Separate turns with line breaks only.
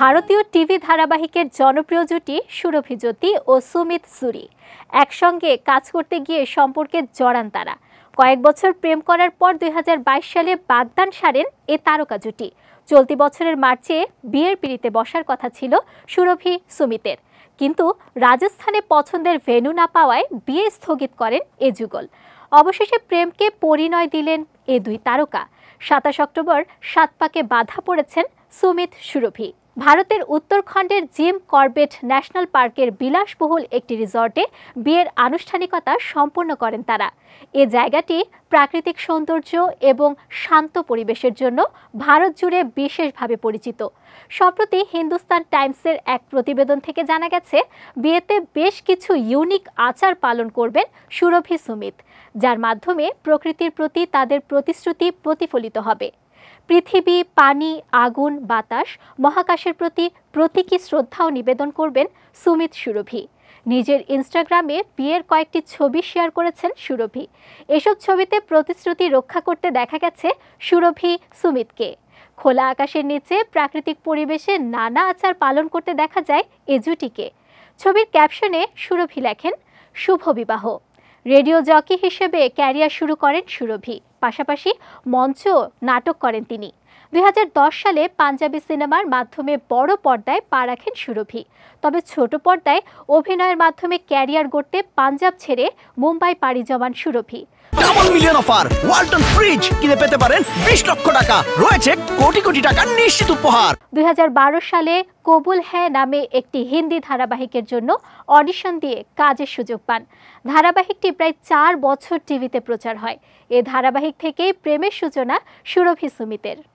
ভারতীয় টিভি ধারাবাহিকের জনপ্রিয় জুটি সুরভি জ্যোতি ও সুমিত সুরি একসঙ্গে কাজ করতে গিয়ে সম্পর্কে জড়ান তারা কয়েক বছর প্রেম করার পর দুই সালে বাগদান সারেন এ তারকা জুটি চলতি বছরের মার্চে বিয়ের পিড়িতে বসার কথা ছিল সুরভি সুমিতের কিন্তু রাজস্থানে পছন্দের ভেনু না পাওয়ায় বিয়ে স্থগিত করেন এ যুগল অবশেষে প্রেমকে পরিণয় দিলেন এ দুই তারকা সাতাশ অক্টোবর সাত পাকে বাধা পড়েছেন সুমিত সুরভি ভারতের উত্তরখণ্ডের জিম করবেট ন্যাশনাল পার্কের বিলাসবহুল একটি রিসর্টে বিয়ের আনুষ্ঠানিকতা সম্পন্ন করেন তারা এ জায়গাটি প্রাকৃতিক সৌন্দর্য এবং শান্ত পরিবেশের জন্য ভারত জুড়ে বিশেষভাবে পরিচিত সম্প্রতি হিন্দুস্তান টাইমসের এক প্রতিবেদন থেকে জানা গেছে বিয়েতে বেশ কিছু ইউনিক আচার পালন করবেন সুরভি সুমিত যার মাধ্যমে প্রকৃতির প্রতি তাদের প্রতিশ্রুতি প্রতিফলিত হবে পৃথিবী পানি আগুন বাতাস মহাকাশের প্রতি প্রতীকী শ্রদ্ধাও নিবেদন করবেন সুমিত সুরভি নিজের ইনস্টাগ্রামে বিয়ের কয়েকটি ছবি শেয়ার করেছেন সুরভি এসব ছবিতে প্রতিশ্রুতি রক্ষা করতে দেখা গেছে সুরভি সুমিতকে খোলা আকাশের নিচে প্রাকৃতিক পরিবেশে নানা আচার পালন করতে দেখা যায় এ জুটিকে ছবির ক্যাপশনে সুরভি লেখেন শুভ বিবাহ রেডিও জকি হিসেবে ক্যারিয়ার শুরু করেন সুরভি পাশাপাশি মঞ্চ নাটক করেন তিনি দুই সালে পাঞ্জাবি সিনেমার মাধ্যমে বড় পর্দায় পা রাখেন সুরভি তবে ছোট পর্দায় অভিনয়ের মাধ্যমে ক্যারিয়ার গড়তে পাঞ্জাব ছেড়ে মুম্বাই পাড়ি জমান Surabhi double million offer Walton fridge কিনে পেতে পারেন বিশ লক্ষ টাকা রয়েছে কোটি কোটি টাকার নিশ্চিত উপহার দুই সালে কবুল হ্যাঁ নামে একটি হিন্দি ধারাবাহিকের জন্য অডিশন দিয়ে কাজের সুযোগ পান ধারাবাহিকটি প্রায় চার বছর টিভিতে প্রচার হয় এ ধারাবাহিক থেকেই প্রেমের সূচনা সুরভি সুমিতের